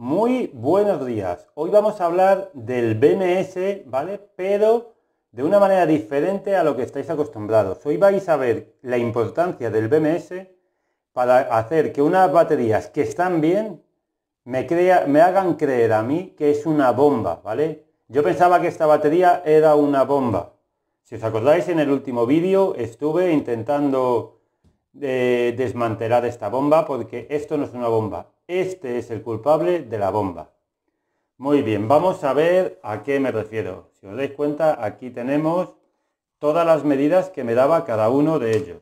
Muy buenos días. Hoy vamos a hablar del BMS, ¿vale? Pero de una manera diferente a lo que estáis acostumbrados. Hoy vais a ver la importancia del BMS para hacer que unas baterías que están bien me, hagan creer a mí que es una bomba, ¿vale? Yo pensaba que esta batería era una bomba. Si os acordáis, en el último vídeo estuve intentando eh, desmantelar esta bomba porque esto no es una bomba este es el culpable de la bomba. Muy bien, vamos a ver a qué me refiero. Si os dais cuenta, aquí tenemos todas las medidas que me daba cada uno de ellos.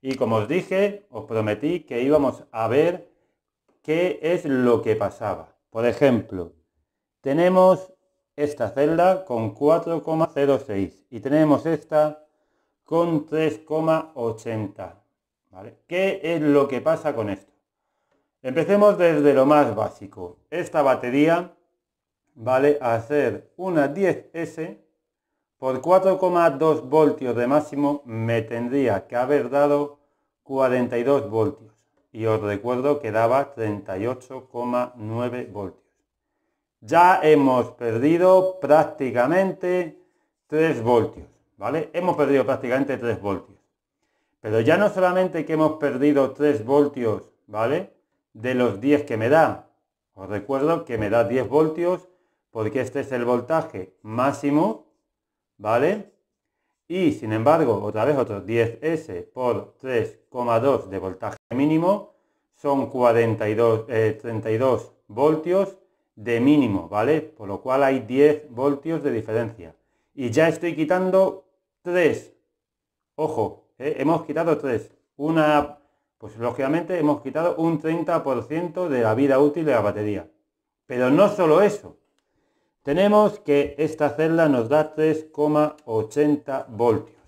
Y como os dije, os prometí que íbamos a ver qué es lo que pasaba. Por ejemplo, tenemos esta celda con 4,06 y tenemos esta con 3,80. ¿Qué es lo que pasa con esto? Empecemos desde lo más básico. Esta batería vale a ser una 10S por 4,2 voltios de máximo me tendría que haber dado 42 voltios y os recuerdo que daba 38,9 voltios. Ya hemos perdido prácticamente 3 voltios, ¿vale? Hemos perdido prácticamente 3 voltios. Pero ya no solamente que hemos perdido 3 voltios, ¿vale? de los 10 que me da. Os recuerdo que me da 10 voltios porque este es el voltaje máximo, ¿vale? Y sin embargo, otra vez otros 10S por 3,2 de voltaje mínimo son 42, 32 eh, voltios de mínimo, ¿vale? Por lo cual hay 10 voltios de diferencia. Y ya estoy quitando 3. Ojo, eh, hemos quitado 3. Una pues lógicamente hemos quitado un 30% de la vida útil de la batería. Pero no solo eso. Tenemos que esta celda nos da 3,80 voltios.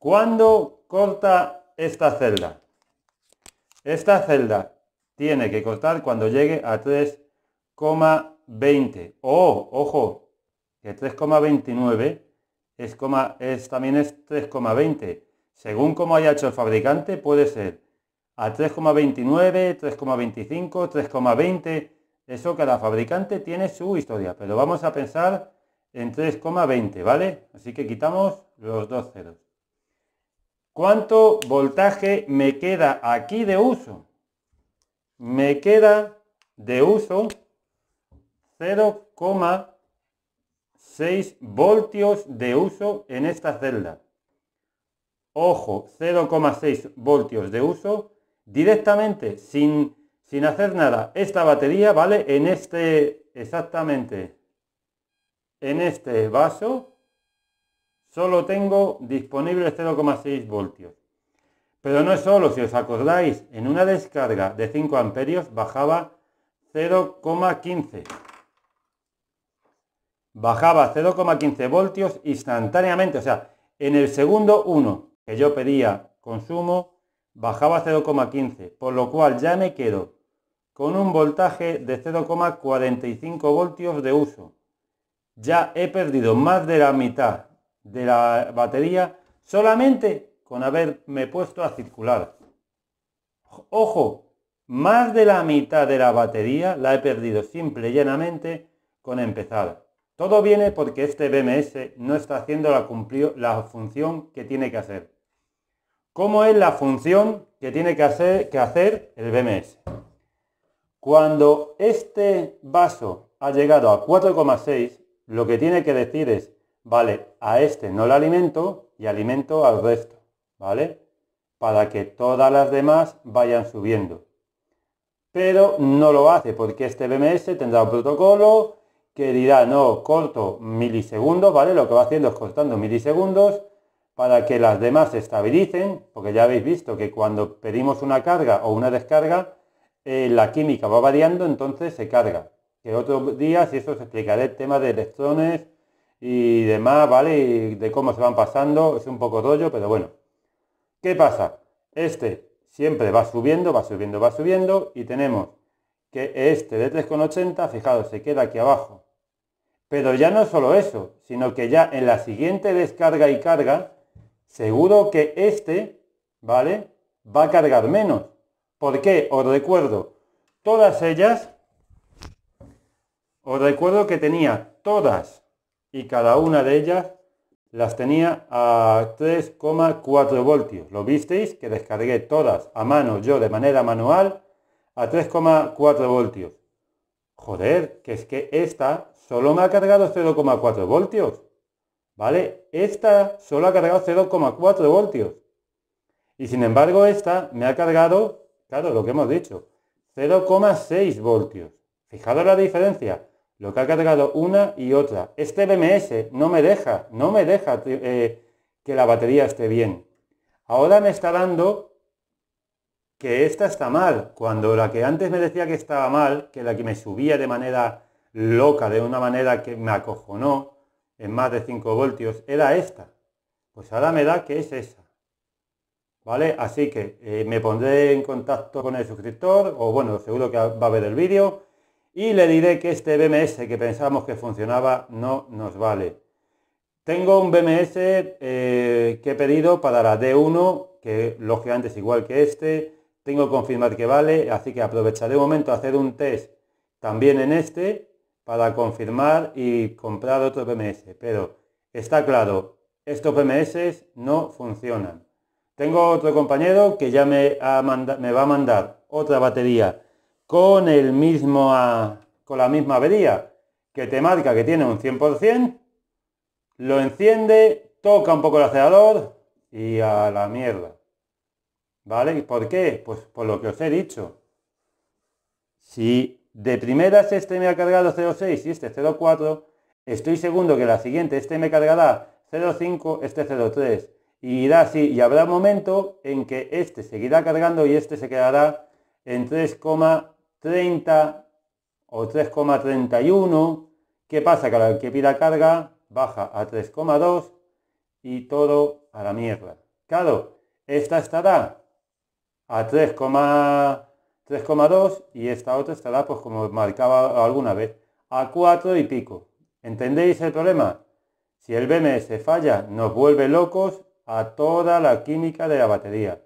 ¿Cuándo corta esta celda? Esta celda tiene que cortar cuando llegue a 3,20. ¡Oh! Ojo, que 3,29 es, también es 3,20. Según como haya hecho el fabricante, puede ser a 3,29, 3,25, 3,20. Eso cada fabricante tiene su historia, pero vamos a pensar en 3,20, ¿vale? Así que quitamos los dos ceros. ¿Cuánto voltaje me queda aquí de uso? Me queda de uso 0,6 voltios de uso en esta celda ojo, 0,6 voltios de uso, directamente, sin, sin hacer nada, esta batería, ¿vale? En este, exactamente, en este vaso, solo tengo disponible 0,6 voltios. Pero no es solo, si os acordáis, en una descarga de 5 amperios bajaba 0,15. Bajaba 0,15 voltios instantáneamente, o sea, en el segundo 1 que yo pedía consumo bajaba a 0,15, por lo cual ya me quedo con un voltaje de 0,45 voltios de uso. Ya he perdido más de la mitad de la batería solamente con haberme puesto a circular. Ojo, más de la mitad de la batería la he perdido simple y llanamente con empezar. Todo viene porque este BMS no está haciendo la, la función que tiene que hacer. ¿Cómo es la función que tiene que hacer, que hacer el BMS? Cuando este vaso ha llegado a 4,6, lo que tiene que decir es, vale, a este no lo alimento y alimento al resto, ¿vale? Para que todas las demás vayan subiendo. Pero no lo hace porque este BMS tendrá un protocolo que dirá, no, corto milisegundos, ¿vale? Lo que va haciendo es cortando milisegundos para que las demás se estabilicen, porque ya habéis visto que cuando pedimos una carga o una descarga, eh, la química va variando, entonces se carga. Que otro día, si eso os explicaré el tema de electrones y demás, ¿vale? Y de cómo se van pasando, es un poco rollo, pero bueno. ¿Qué pasa? Este siempre va subiendo, va subiendo, va subiendo, y tenemos que este de 3,80, fijado se queda aquí abajo. Pero ya no solo eso, sino que ya en la siguiente descarga y carga, seguro que este, ¿vale? Va a cargar menos. ¿Por qué? Os recuerdo, todas ellas, os recuerdo que tenía todas y cada una de ellas las tenía a 3,4 voltios. Lo visteis que descargué todas a mano yo de manera manual a 3,4 voltios. Joder, que es que esta solo me ha cargado 0,4 voltios. ¿vale? Esta solo ha cargado 0,4 voltios. Y sin embargo, esta me ha cargado, claro, lo que hemos dicho, 0,6 voltios. Fijaros la diferencia, lo que ha cargado una y otra. Este BMS no me deja, no me deja eh, que la batería esté bien. Ahora me está dando que esta está mal, cuando la que antes me decía que estaba mal, que la que me subía de manera loca, de una manera que me acojonó, en más de 5 voltios era esta. Pues ahora me da que es esa. ¿Vale? Así que eh, me pondré en contacto con el suscriptor, o bueno, seguro que va a ver el vídeo, y le diré que este BMS que pensábamos que funcionaba no nos vale. Tengo un BMS eh, que he pedido para la D1, que lógicamente es igual que este, tengo que confirmar que vale, así que aprovecharé un momento a hacer un test también en este para confirmar y comprar otro PMS, pero está claro, estos PMS no funcionan. Tengo otro compañero que ya me, me va a mandar otra batería con, el mismo, con la misma avería que te marca que tiene un 100%, lo enciende, toca un poco el acelerador y a la mierda. ¿Vale? ¿Y por qué? Pues por lo que os he dicho. Si de primeras este me ha cargado 0,6 y este 0,4, estoy seguro que la siguiente este me cargará 0,5, este 0,3. Y irá así, y habrá un momento en que este seguirá cargando y este se quedará en 3,30 o 3,31. ¿Qué pasa? Que la que pida carga baja a 3,2 y todo a la mierda. Claro, esta estará a 3, 3,2 y esta otra estará, pues como marcaba alguna vez, a 4 y pico. ¿Entendéis el problema? Si el BMS falla, nos vuelve locos a toda la química de la batería.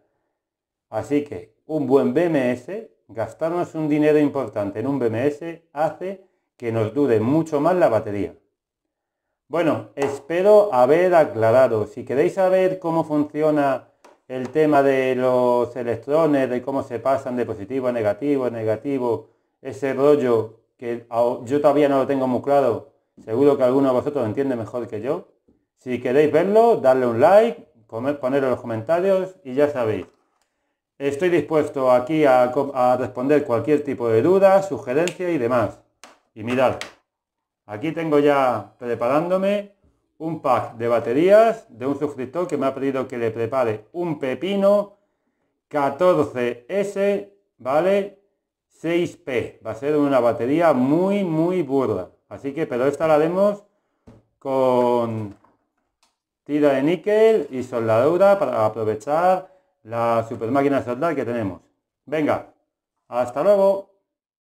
Así que un buen BMS, gastarnos un dinero importante en un BMS, hace que nos dure mucho más la batería. Bueno, espero haber aclarado. Si queréis saber cómo funciona el tema de los electrones, de cómo se pasan de positivo a negativo, a negativo, ese rollo que yo todavía no lo tengo muy claro, seguro que alguno de vosotros lo entiende mejor que yo. Si queréis verlo, darle un like, ponerlo en los comentarios y ya sabéis. Estoy dispuesto aquí a, a responder cualquier tipo de duda, sugerencia y demás. Y mirad, aquí tengo ya preparándome un pack de baterías de un suscriptor que me ha pedido que le prepare un pepino 14S, ¿vale? 6P. Va a ser una batería muy, muy burda. Así que, pero esta la haremos con tira de níquel y soldadura para aprovechar la super máquina soldar que tenemos. Venga, hasta luego.